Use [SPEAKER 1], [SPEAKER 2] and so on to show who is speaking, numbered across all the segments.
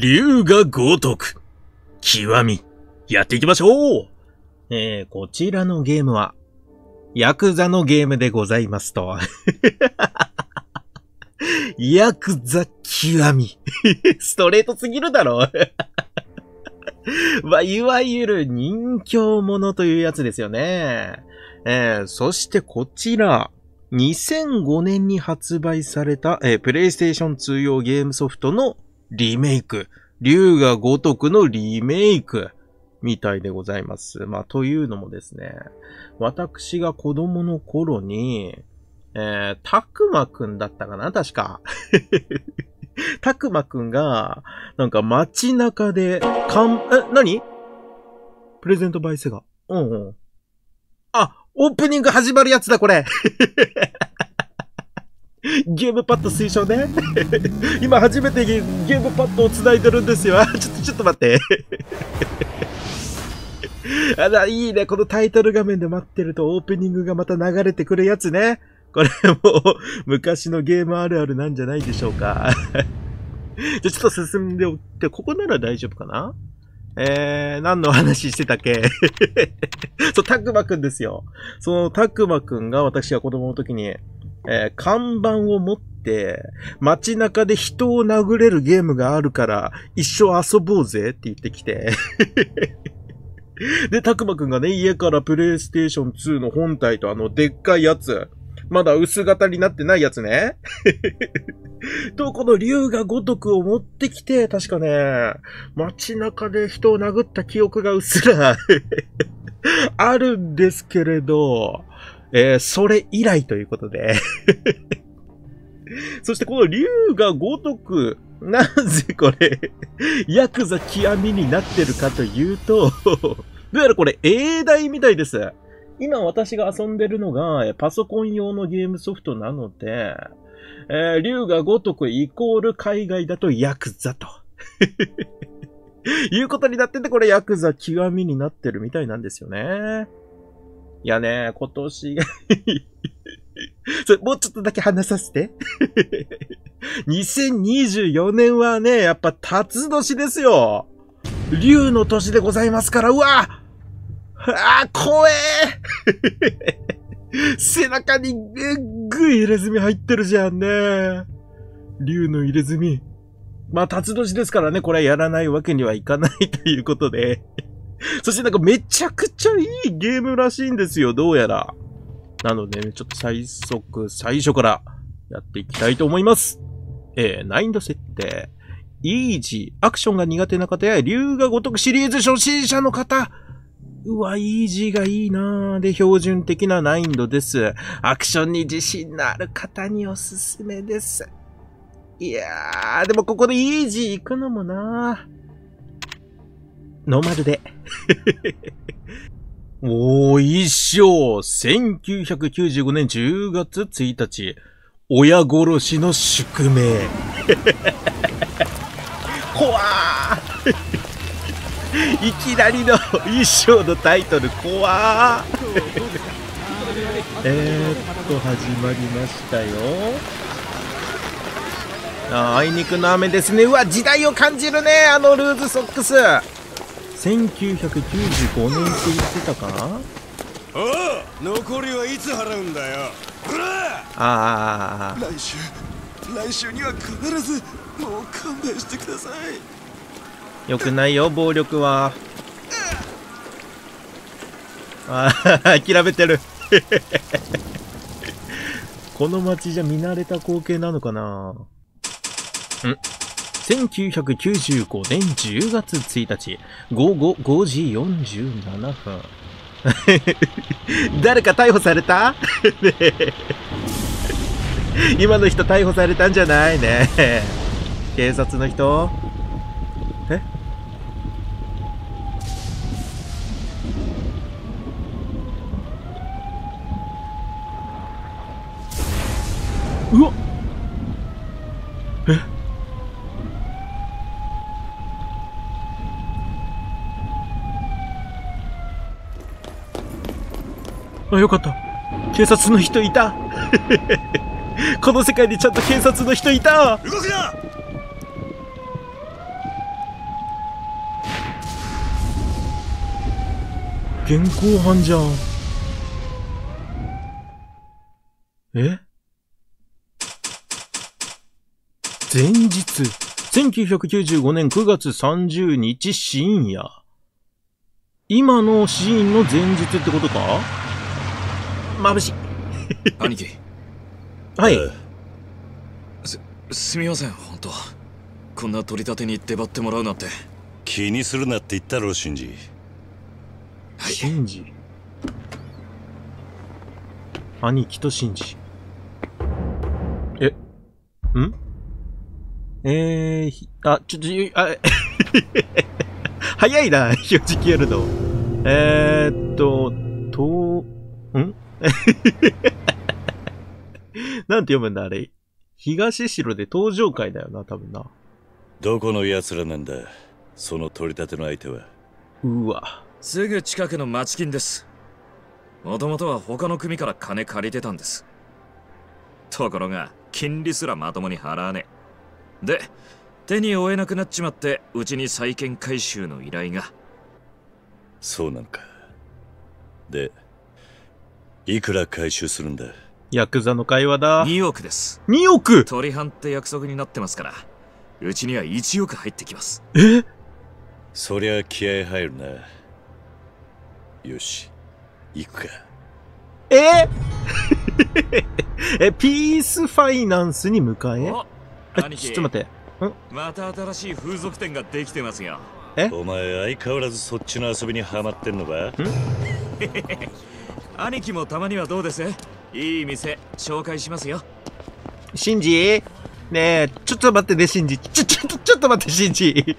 [SPEAKER 1] 竜が如く、極み、やっていきましょうえー、こちらのゲームは、ヤクザのゲームでございますと。ヤクザ極み。ストレートすぎるだろ。まあ、いわゆる人形者というやつですよね。えー、そしてこちら、2005年に発売された、えー、プレイステーション通用ゲームソフトのリメイク。竜が如くのリメイク。みたいでございます。まあ、というのもですね、私が子供の頃に、えー、たくまくんだったかな確か。たくまくんが、なんか街中で、かん、え、なにプレゼントバイセガ。うんうん。あ、オープニング始まるやつだ、これゲームパッド推奨ね 今初めてゲームパッドを繋いでるんですよ。ちょっと、ちょっと待って あら、いいね。このタイトル画面で待ってるとオープニングがまた流れてくるやつね。これもう昔のゲームあるあるなんじゃないでしょうか。じゃ、ちょっと進んでおって、ここなら大丈夫かなえー、何の話してたっけそう、たくまくんですよ。そのたくまくんが私が子供の時に、えー、看板を持って、街中で人を殴れるゲームがあるから、一生遊ぼうぜって言ってきて で、たくまくんがね、家からプレイステーション2の本体とあの、でっかいやつ、まだ薄型になってないやつね。と、この竜が如くを持ってきて、確かね、街中で人を殴った記憶がうっすら あるんですけれど、えー、それ以来ということで そしてこの竜がごとく、なぜこれ、ヤクザ極みになってるかというと どうやらこれ英大みたいです。今私が遊んでるのが、パソコン用のゲームソフトなので、えー、竜がごとくイコール海外だとヤクザということになってて、これヤクザ極みになってるみたいなんですよね。いやね、今年 それ、もうちょっとだけ話させて2024 年はね、やっぱ、辰年ですよ。竜の年でございますから、うわああ、怖え 背中にぐっぐい入れ墨入ってるじゃんね。竜の入れ墨。まあ、辰年ですからね、これやらないわけにはいかないということで そしてなんかめちゃくちゃいいゲームらしいんですよ、どうやら。なのでね、ちょっと最速、最初からやっていきたいと思います。えー、難易度設定。イージー。アクションが苦手な方や、竜が如くシリーズ初心者の方。うわ、イージーがいいなぁ。で、標準的な難易度です。アクションに自信のある方におすすめです。いやー、でもここでイージー行くのもなぁ。ノーマルで。もう一生、1995年10月1日、親殺しの宿命。怖 いきなりの一生のタイトル怖えっと、始まりましたよ。ああいにくの雨ですね。うわ、時代を感じるね、あのルーズソックス。1995年って言ってたかなああ残りはいつ払うんだよああ来
[SPEAKER 2] 週来週には必ずもう勘弁
[SPEAKER 1] してくださいよくないよ暴力はああ諦めてる この町じゃ見慣れた光景なのかなん1995年10月1日、午後5時47分。誰か逮捕された 今の人逮捕されたんじゃないね警察の人えうわっあ、よかった。警察の人いた。この世界でちゃんと警察の人いた動くな現行犯じゃん。え前日、1995年9月30日深夜。今のシーンの前日ってことか眩しい兄貴はい、すすみません本当こ
[SPEAKER 2] んな取り立てに出張ってもらうなんて気にするなって言ったろシンジ
[SPEAKER 1] はいシンジ兄貴とシンジえんえー、あ、ちょ、ちょ、あ、早いな、正直やるの。えー、っと、と、ん なんて読むんだ、あれ。東城で登場会だよな、多分な。
[SPEAKER 3] どこの奴らなんだその取り立ての相手は。うわ。
[SPEAKER 1] すぐ
[SPEAKER 2] 近くの町金です。もともとは他の組から金借りてたんです。ところが、金利すらまともに払わねえ。で、手に負えなくなっちまって、うちに債権回収の依頼が。そうなのか。で、いくら回収するんだヤクザの会話だ2億です2億取り半って約束になってますからうちには1億入ってきますえそりゃ気合入るな
[SPEAKER 3] よし
[SPEAKER 1] 行くかえ えピースファイナンスに迎え兄貴ちょっと待ってん
[SPEAKER 3] また
[SPEAKER 2] 新しい風俗店ができてますよえお前相変わらずそっちの遊びにはまってんのかん 兄貴もたまにはどうですいい店紹介しますよ
[SPEAKER 1] シンジねえちょっと待ってねシンジちょちょっとちょっと待ってシンジ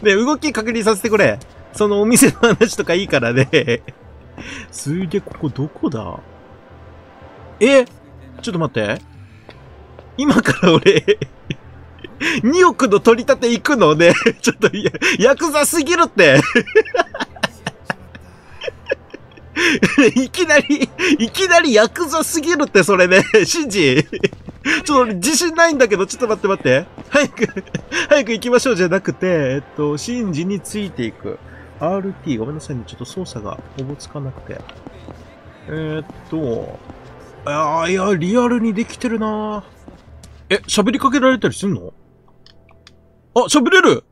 [SPEAKER 1] ね動き確認させてくれそのお店の話とかいいからねすげえここどこだえちょっと待って今から俺2億の取り立て行くのね。ちょっと、ヤクザすぎるって いきなり、いきなりヤクザすぎるって、それね。シンジ。ちょっと自信ないんだけど、ちょっと待って待って。早く、早く行きましょうじゃなくて、えっと、シンジについていく。RT、ごめんなさいね。ちょっと操作がおぼつかなくて。えー、っと、あいや、リアルにできてるなえ、喋りかけられたりすんのあ、喋れる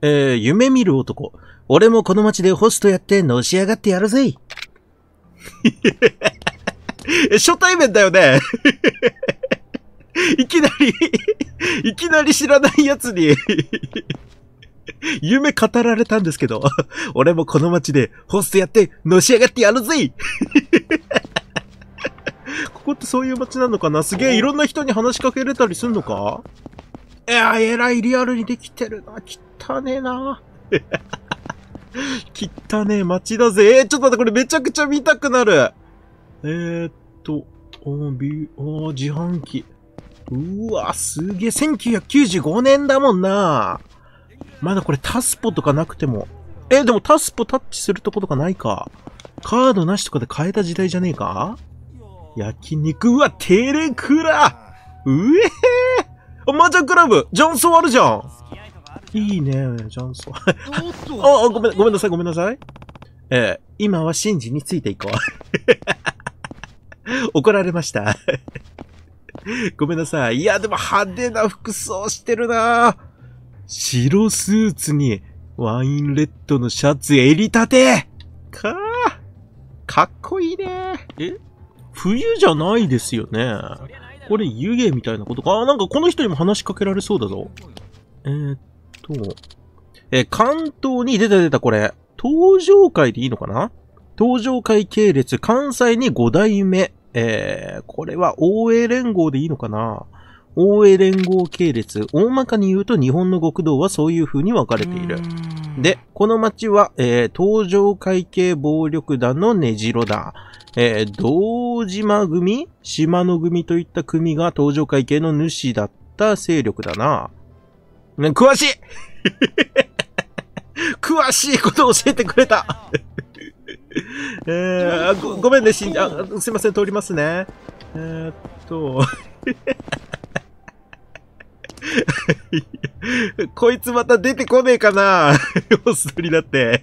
[SPEAKER 1] えー、夢見る男。俺もこの街でホストやってのし上がってやるぜ。初対面だよね。いきなり いきなり知らないやつに夢語られたんですけど、俺もこの街でホストやってのし上がってやるぜここってそういう街なのかなすげえいろんな人に話しかけれたりすんのかいやー、えらいリアルにできてるな。汚ねえな。汚ねえ街だぜ。えー、ちょっと待って、これめちゃくちゃ見たくなる。えー、っと、おー、お自販機。うわ、すげえ。1995年だもんな。まだこれタスポとかなくても。えー、でもタスポタッチするとことかないか。カードなしとかで変えた時代じゃねえか焼肉。うわ、テレクラうえーマジャクラブジャンソンあるじゃんいいね、ジャンソン。ああ、ごめん、ごめんなさい、ごめんなさい。えー、今はシンジについていこう。怒られました。ごめんなさい。いや、でも派手な服装してるな白スーツにワインレッドのシャツ襟立てかーかっこいいねえ冬じゃないですよね。これ湯気みたいなことか。あ、なんかこの人にも話しかけられそうだぞ。えー、っと、え関東に出た出たこれ、登場会でいいのかな登場会系列、関西に5代目。えー、これは OA 連合でいいのかな ?OA 連合系列。大まかに言うと日本の極道はそういう風に分かれている。で、この町は、えー、東会系暴力団の根城だ。えー、道島組島野組といった組が登場会系の主だった勢力だな。ね、詳しい 詳しいことを教えてくれた えー、ごごめんね、しん、あ、すいません、通りますね。えー、っと こいつまた出てこねえかなホストになって。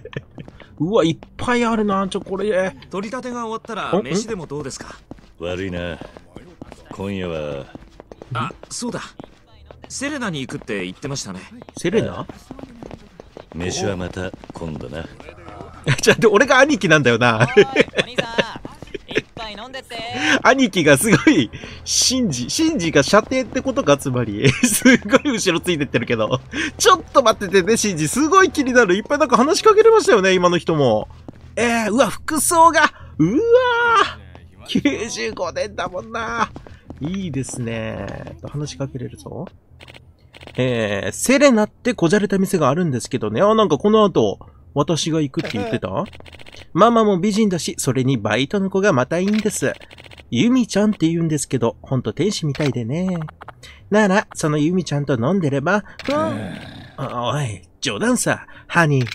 [SPEAKER 1] うわ、いっぱいあるな、コレート。取り立てが終わったら、飯でもどうですか
[SPEAKER 2] 悪いな。今夜は。あ、そうだ。セレナに行くって言って
[SPEAKER 1] ましたねセレナ飯は
[SPEAKER 2] また今度な
[SPEAKER 1] ち ゃっ俺が兄貴なんだよな 兄貴がすごい、シンジ、シンジが射程ってことか、つまり。すごい後ろついてってるけど。ちょっと待っててね、シンジ。すごい気になる。いっぱいなんか話しかけれましたよね、今の人も。えー、うわ、服装が、うわー !95 年だもんな。いいですね。話しかけれるぞ。えー、セレナってこじゃれた店があるんですけどね。あ、なんかこの後、私が行くって言ってた ママも美人だし、それにバイトの子がまたいいんです。ユミちゃんって言うんですけど、ほんと天使みたいでね。なら、そのユミちゃんと飲んでれば、うん、おい、冗談さ、ハニー。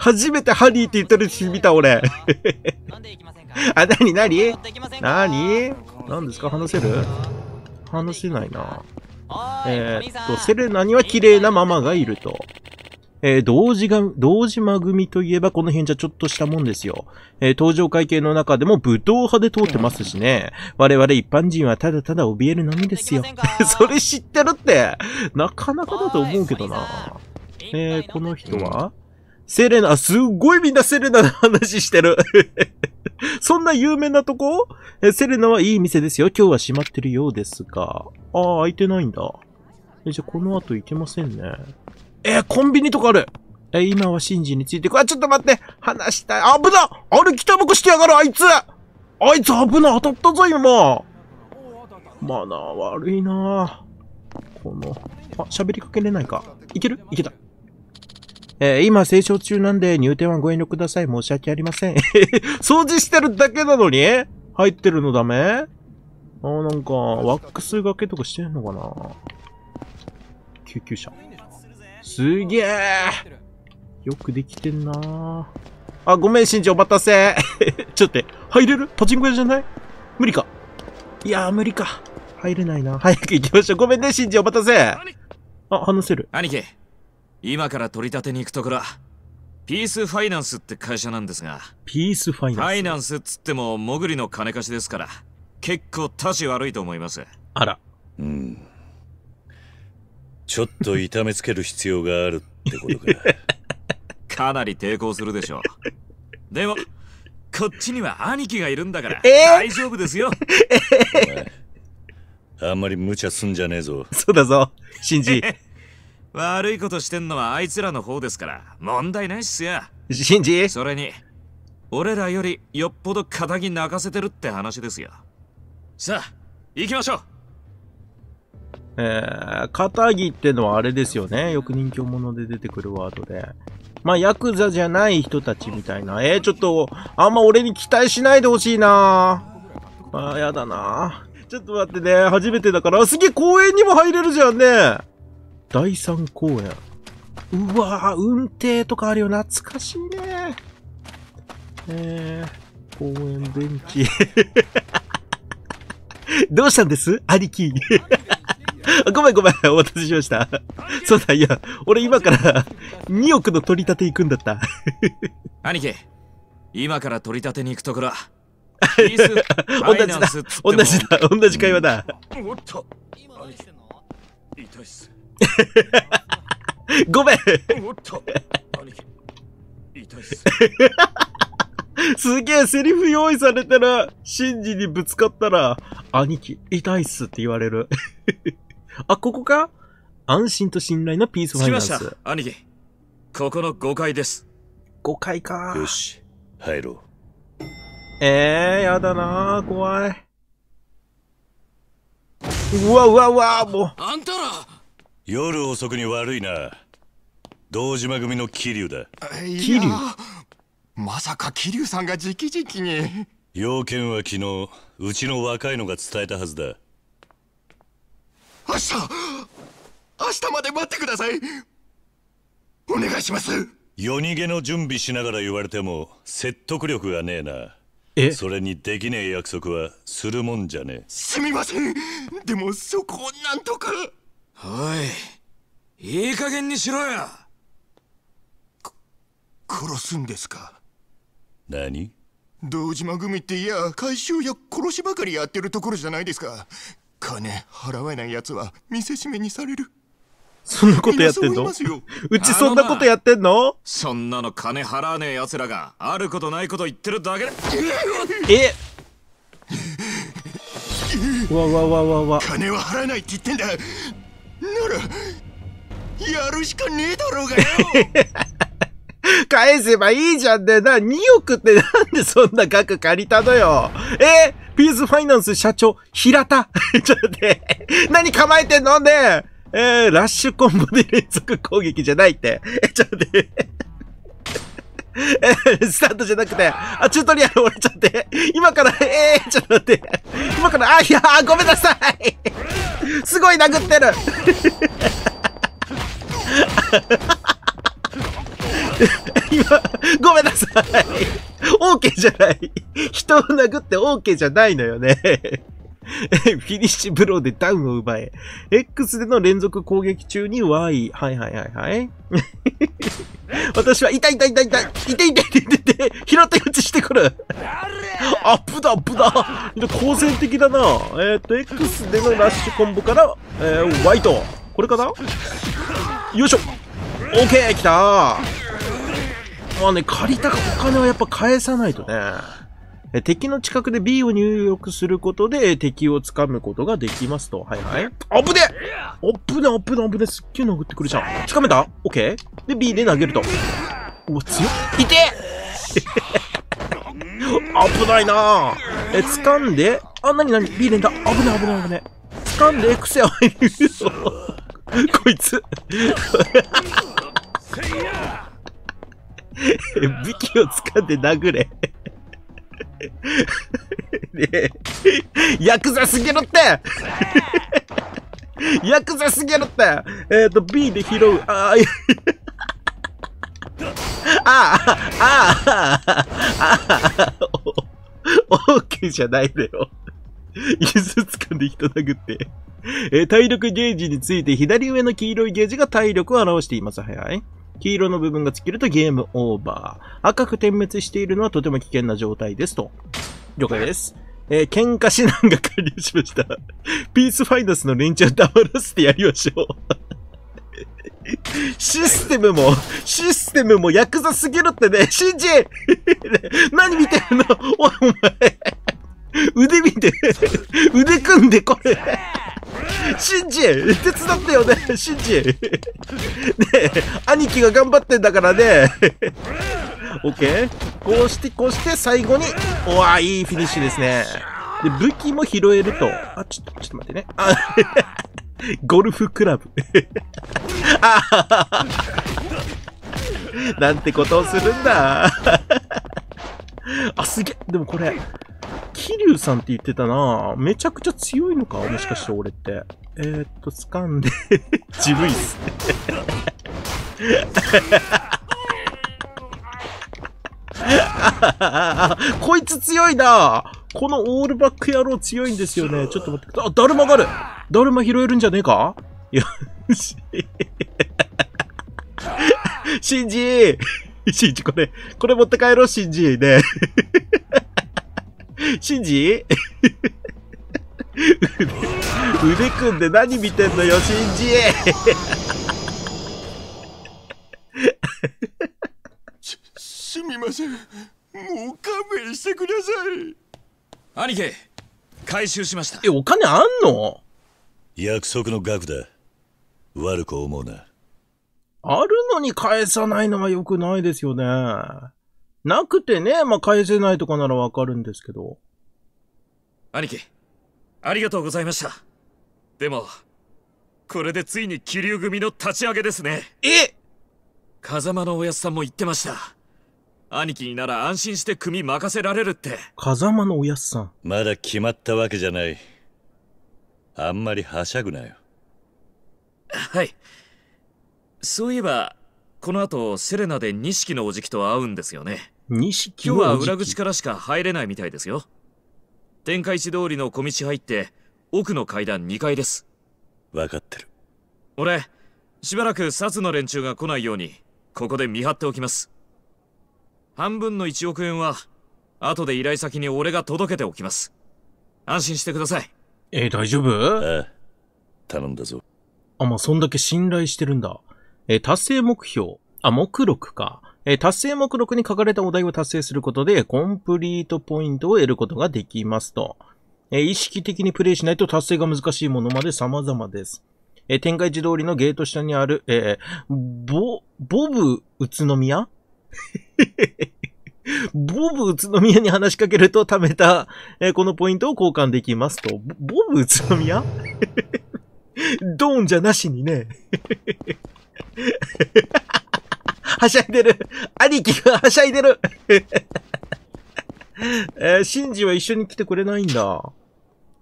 [SPEAKER 1] 初めてハニーって言ってるし、見た俺。あ、なになになに何ですか話せる話せないな。えー、っと、セレナには綺麗なママがいると。えー、同時が、同時ま組といえばこの辺じゃちょっとしたもんですよ。えー、登場会計の中でも武闘派で通ってますしね。我々一般人はただただ怯えるのみですよ。それ知ってるって、なかなかだと思うけどな。えー、この人はセレナ、すっごいみんなセレナの話してるそんな有名なとこえ、セレナはいい店ですよ。今日は閉まってるようですが。ああ、開いてないんだ。え、じゃこの後行けませんね。えー、コンビニとかあるえ、今はシンジについてく。あ、ちょっと待って話したい。危な歩きたバコしてやがる、あいつあいつ危な当たったぞ、今マナー悪いなこの、あ、喋りかけれないか。いけるいけた。えー、今、清掃中なんで入店はご遠慮ください。申し訳ありません。掃除してるだけなのに入ってるのダメあーなんか、ワックスがけとかしてんのかな救急車。すげえよくできてんなあ、ごめん、しんちお待たせ ちょっと待って、入れるパチンコ屋じゃない無理か。いやー、無理か。入れないな。早く行きましょう。ごめんね、しん
[SPEAKER 2] ちお待たせあ、話せる。兄貴。今から取り立てに行くところピースファイナンスって会社なんですが
[SPEAKER 1] ピースファイナンスフ
[SPEAKER 2] ァイナンスっつってももりの金貸しですから結構たち悪いと思いますあらうんちょっと痛めつける必要があるってことか かなり抵抗するでしょうでもこっちには兄貴がいるんだから、えー、大丈夫ですよ
[SPEAKER 3] あんまり無茶すんじゃねえぞ そう
[SPEAKER 1] だぞ信じ
[SPEAKER 2] 悪いことしてんのはあいつらの方ですから問題ないっすや信じそれに俺らよりよっぽど肩に泣かせてるって話ですよさあ行きましょう
[SPEAKER 1] えー、片ってのはあれですよね。よく人気者で出てくるワードで。まあ、ヤクザじゃない人たちみたいな。えー、ちょっと、あんま俺に期待しないでほしいなああやだなちょっと待ってね。初めてだから。すげえ公園にも入れるじゃんね。第三公園。うわぁ、運転とかあるよ。懐かしいね。えー、公園電気。どうしたんです兄貴。ごめんごめん、お待たせしました。そうだ、いや、俺今から2億の取り立て行くんだった。
[SPEAKER 2] 兄貴、今から取り立てに行くところ。同
[SPEAKER 1] じだ、同じだ、同じ会話だ。
[SPEAKER 3] おっと、今何してんの
[SPEAKER 2] 痛いっす。
[SPEAKER 1] ごめんすげえセリフ用意されたら、シンジにぶつかったら、兄貴、痛いっすって言われる。あ、ここか安心と信頼のピースファイナンス。ました、
[SPEAKER 2] 兄貴。ここの5階です。
[SPEAKER 1] 5階か。よし、入ろう。えー、やだな怖い。うわうわうわもう。あんたら
[SPEAKER 3] 夜遅くに悪いな堂島組の桐生だ
[SPEAKER 2] 桐生まさか桐生さんが直々に
[SPEAKER 3] 要件は昨日うちの若いのが伝えたはずだ明日明日まで待ってくださいお願いします夜逃げの準備しながら言われても説得力がねえなえそれにできねえ約束はするもんじゃねえすみ
[SPEAKER 1] ませんでもそこをなんとか
[SPEAKER 2] おいいい加減にしろよ殺すんですか何堂島組っていや回収や殺しばかりやってるところじゃないですか金払わないやつは見せしめ
[SPEAKER 1] にされるそんなことやってんの
[SPEAKER 2] うちそんなことやってんのそんなの金払わねえやつらがあることないこと言ってるだけだえ
[SPEAKER 1] わわわわわ金は払えないって言ってんだならやるしかねえだろうがよ 返せばいいじゃんでな、2億ってなんでそんな額借りたのよ。えピースファイナンス社長、平田 ちょっと待って。何構えてんのねえー、ラッシュコンボで連続攻撃じゃないって。え、ちょっと待って。え スタートじゃなくて、あ、チュートリアル折れちゃって、今から、えー、ちょっと待って、今から、あ、いやー、ごめんなさいすごい殴ってる今、ごめんなさい OK じゃない。人を殴って OK じゃないのよねフィニッシュブローでダウンを奪え。X での連続攻撃中に Y。はいはいはいはい。私は痛い痛い痛い痛い痛い痛い痛い痛い痛い 拾って打ちしてくるアップだアップだ好戦的だなえっ、ー、と X でのラッシュコンボから、えー、Y とこれかなよいしょ OK きたまあね借りたお金はやっぱ返さないとね敵の近くで B を入力することで敵を掴むことができますと。はいはい。あぶねおっぶねおっぶねおっぶねすっげえ殴ってくるじゃん。掴めたオッケーで B で投げると。うわ、強っ。いて危ないなえ、掴んで、あ、なになに ?B 連打。危ない危ない危ない。掴んで、癖を入るこいつ。武器を掴んで殴れえ、ヤクザすげろって ヤクザすげろってえっ、ー、と、B で拾う。ああ、あ あ、ああ、ああ、オーケーじゃないだよ。椅子掴んで人殴って。えー、体力ゲージについて左上の黄色いゲージが体力を表しています。はいはい。黄色の部分が尽きるとゲームオーバー。赤く点滅しているのはとても危険な状態ですと。了解です。えー、喧嘩指南が完了しました。ピースファイナンスの連中を黙らせてやりましょう システムも、システムもヤクザすぎるってね、シン 何見てるのおい、お前腕見て腕組んでこれシンジ手伝ってよねシンジね兄貴が頑張ってんだからねオッケーこうしてこうして最後におわいいフィニッシュですねで武器も拾えるとあちょっとちょっと待ってねあゴルフクラブあなんてことをするんだあすげえでもこれ桐生さんって言ってたなめちゃくちゃ強いのかもしかして俺って。えー、っと、掴んでジブ いっすねこいつ強いなこのオールバック野郎強いんですよね。ちょっと待って。あ、だるまがあるだるま拾えるんじゃねえかよし。シンジシンジこれ、これ持って帰ろう、シンジね。シンジ腕腕組んで何見てんのよ、シンジす、すみません。もう勘弁してください。兄貴、回収しました。え、お金あんの
[SPEAKER 3] 約束の額
[SPEAKER 1] だ。悪く思うな。あるのに返さないのは良くないですよね。なくてね、まあ、返せないとかならわかるんですけど。
[SPEAKER 2] 兄貴、ありがとうございました。でも、これでついに気流組の立ち上げですね。え風間のおやすさんも言ってました。兄貴になら安心して組任せられるって。
[SPEAKER 1] 風間のおやすさん。
[SPEAKER 3] ま
[SPEAKER 2] だ決まったわけじゃない。あんまりはしゃぐなよ。はい。そういえば、この後セレナで錦のおじきと会うんですよね。
[SPEAKER 1] 錦今日は裏
[SPEAKER 2] 口からしか入れないみたいですよ天下市通りの小道入って奥の階段2階です分かってる俺しばらく札の連中が来ないようにここで見張っておきます半分の1億円は後で依頼先に俺が届けておきます
[SPEAKER 1] 安心してくださいえー、大丈夫ああ頼んだぞあまあそんだけ信頼してるんだえー、達成目標あ目録かえ達成目録に書かれたお題を達成することで、コンプリートポイントを得ることができますと。え意識的にプレイしないと達成が難しいものまで様々です。え展開時通りのゲート下にある、えボ、ボブ宇都宮 ボブ宇都宮に話しかけると貯めた、えこのポイントを交換できますと。ボブ宇都宮 ドーンじゃなしにね。はしゃいでる。兄貴がはしゃいでる。えー、シンジは一緒に来てくれないんだ。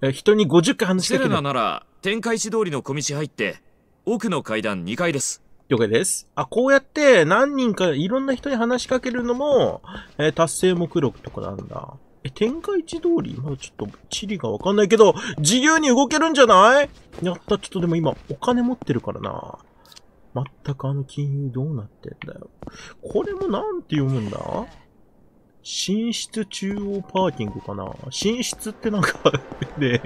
[SPEAKER 1] えー、人に50回話してる。れナなら、天界市通りの小道入って、奥の階段2階です。了解です。あ、こうやって何人かいろんな人に話しかけるのも、えー、達成目録とかなんだ。え、天下一通りまだちょっと地理がわかんないけど、自由に動けるんじゃないやった、ちょっとでも今お金持ってるからな。全くあの金融どうなってんだよ。これもなんて読むんだ寝室中央パーキングかな寝室ってなんか ね、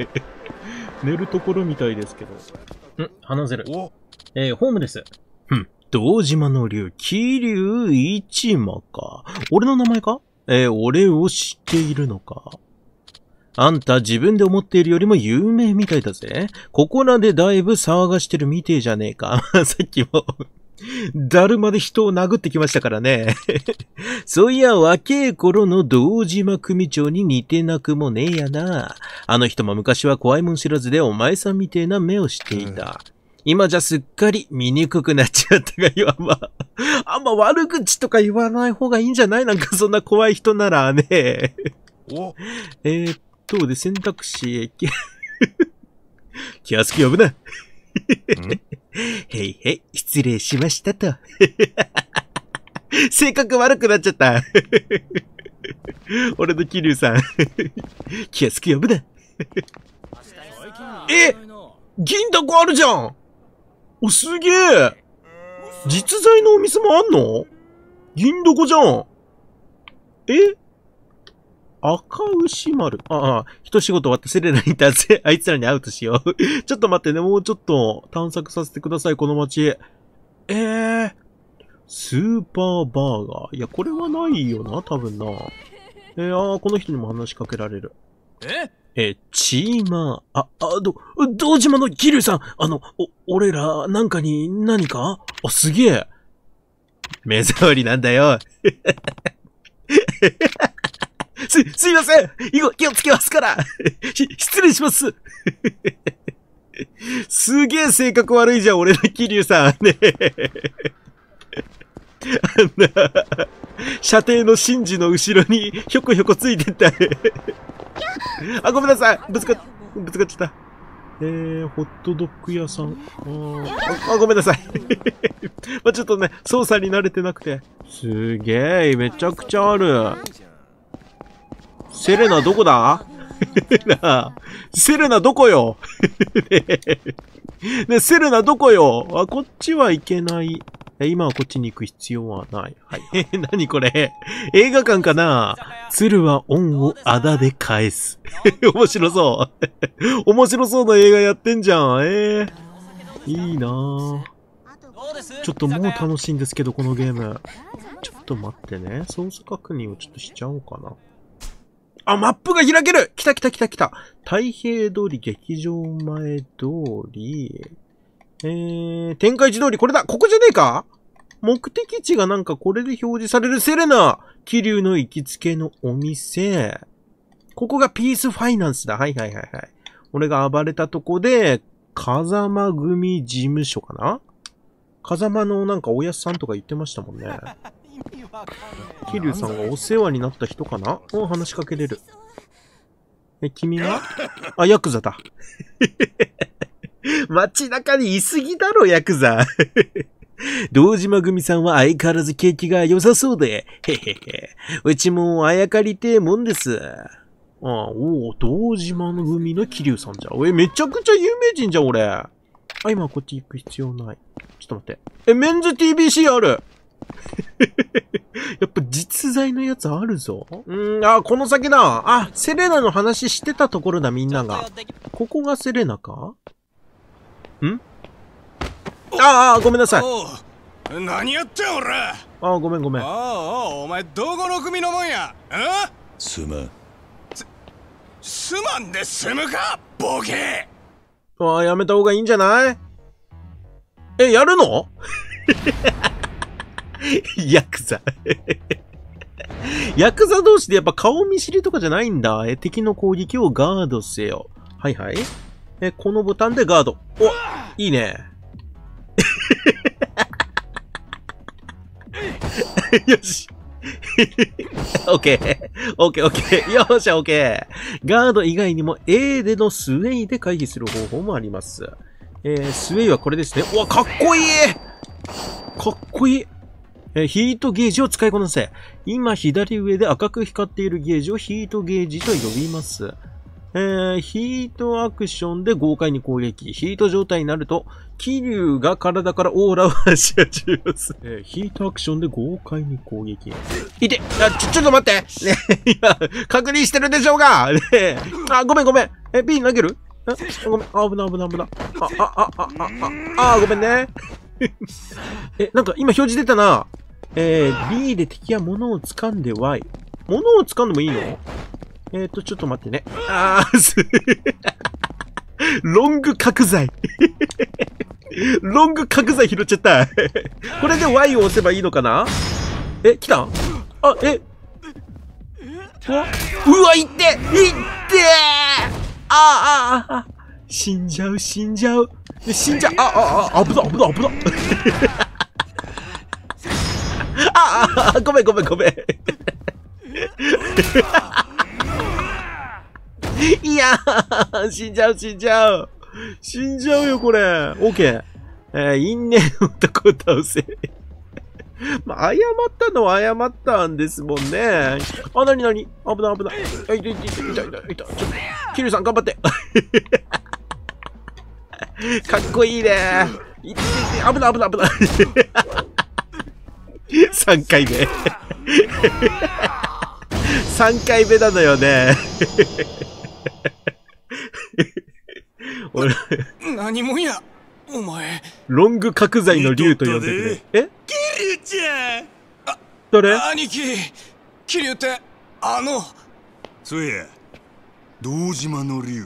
[SPEAKER 1] 寝るところみたいですけど。ん話せる。えー、ホームです。ふん。道島の竜、桐生一馬か。俺の名前かえー、俺を知っているのか。あんた自分で思っているよりも有名みたいだぜ。ここらでだいぶ騒がしてるみてえじゃねえか。さっきも だるまで人を殴ってきましたからね そういや、若え頃の堂島組長に似てなくもねえやな。あの人も昔は怖いもん知らずでお前さんみてえな目をしていた。うん今じゃすっかり醜くなっちゃったが、いわば、あんま悪口とか言わない方がいいんじゃないなんかそんな怖い人ならね。おえー、っ等で選択肢へ気安く呼ぶな へいへい、失礼しましたと。性格悪くなっちゃった。俺の桐生さん。気安く呼ぶな。え銀だこあるじゃんお、すげえ実在のお店もあんの銀だこじゃんえ赤牛丸。ああ、一仕事終わってセレナにいたぜ。あいつらに会うとしよう。ちょっと待ってね、もうちょっと探索させてください、この街。ええー、スーパーバーガー。いや、これはないよな、多分な。えー、ああ、この人にも話しかけられる。ええチーマー、あ、あ、ど、道島のギルさんあの、お、俺ら、なんかに、何かあ、すげえ目障りなんだよ。す、すいません以後気をつけますから 失礼します すげえ性格悪いじゃん、俺の桐生さん。ねあんな、射程の真珠の後ろにひょこひょこついてった。あ、ごめんなさいぶつか、ぶつかっちゃった。えー、ホットドッグ屋さん。ああ、ごめんなさい。まあちょっとね、操作に慣れてなくて。すげえ、めちゃくちゃある。セレナどこだセレナ、どこよねセレナどこよ あ、こっちはいけない。今はこっちに行く必要はない。はい。何これ映画館かな鶴は恩をあだで返す。面白そう。面白そうな映画やってんじゃん。ええー、いいなぁ。ちょっともう楽しいんですけど、このゲーム。ちょっと待ってね。操作確認をちょっとしちゃおうかな。あ、マップが開ける来た来た来た来た太平通り、劇場前通り、えー、展開地通り、これだここじゃねえか目的地がなんかこれで表示されるセレナ気流の行きつけのお店。ここがピースファイナンスだ。はいはいはいはい。俺が暴れたとこで、風間組事務所かな風間のなんかおやすさんとか言ってましたもんね。桐生さんがお世話になった人かな お話しかけれる。え、君はあ、ヤクザだ。街中にいすぎだろ、ヤクザ。堂島組さんは相変わらず景気が良さそうで、へへへ。うちもあやかりてえもんです。ああ、おお、堂島の海の桐生さんじゃ。え、めちゃくちゃ有名人じゃん、俺。あ、今こっち行く必要ない。ちょっと待って。え、メンズ TBC ある やっぱ実在のやつあるぞ。うん、あ、この先だ。あ、セレナの話してたところだ、みんなが。ここがセレナかんああ、ごめんなさい。何やってん俺ああ、ごめんごめん。ああ、
[SPEAKER 3] お前どこの組のもんやえ
[SPEAKER 1] すまん。す、
[SPEAKER 3] すまんで済むかボケ
[SPEAKER 1] ああ、やめた方がいいんじゃないえ、やるの ヤクザ ヤクザ同士でやっぱ顔見知りとかじゃないんだ。え、敵の攻撃をガードせよ。はいはい。え、このボタンでガード。おいいね。よし。オッケー。オッケーオッケー。よっしゃ、オッケー。ガード以外にも A でのスウェイで回避する方法もあります。えー、スウェイはこれですね。うわ、かっこいいかっこいいえー、ヒートゲージを使いこなせ。今左上で赤く光っているゲージをヒートゲージと呼びます。えー、ヒートアクションで豪快に攻撃。ヒート状態になると、気流が体からオーラを発射中ます。えー、ヒートアクションで豪快に攻撃。いて、あ、ちょ、ちょっと待ってねいや、確認してるでしょうがねあ、ごめんごめん。え、ビン投げるごめん、危ない危ない危ない。あ、あ、あ、あ、あ、あ、あ、ごめんね。え、なんか今表示出たな。えー、B で敵は物を掴んで Y。物を掴んでもいいのえっ、ー、と、ちょっと待ってね。あー、すロング角材ロング角材拾っちゃったこれで Y を押せばいいのかなえ、来たあ、えうわ、うわ、いっていってああああ死んじゃう、死んじゃう。死んじゃう。あ、あ、あ、危な、危な、危な。ああごめんごめんごめんいや死んじゃう死んじゃう死んじゃうよこれ OK えー、因縁男倒せまあ、謝ったのは謝ったんですもんね。あ、なになに危ない危ない。あ、いたいたいたいたいちょっと、キルさん頑張って。かっこいいね。いてい危ない危ない危ない。3回目3回目なのよね俺何もやお前ロング角材の竜と呼んでくれえキリュウちゃんあれ兄
[SPEAKER 2] 貴キリュウってあのそうや堂
[SPEAKER 3] 島
[SPEAKER 1] の竜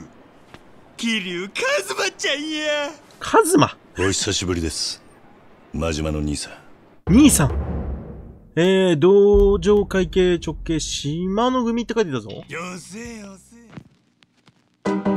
[SPEAKER 1] キリュウカズマちゃんや
[SPEAKER 3] カズマお久し
[SPEAKER 1] ぶりです真島の兄さん兄さん。えー、同情会計直系島の組って書いてたぞ。よせよせ。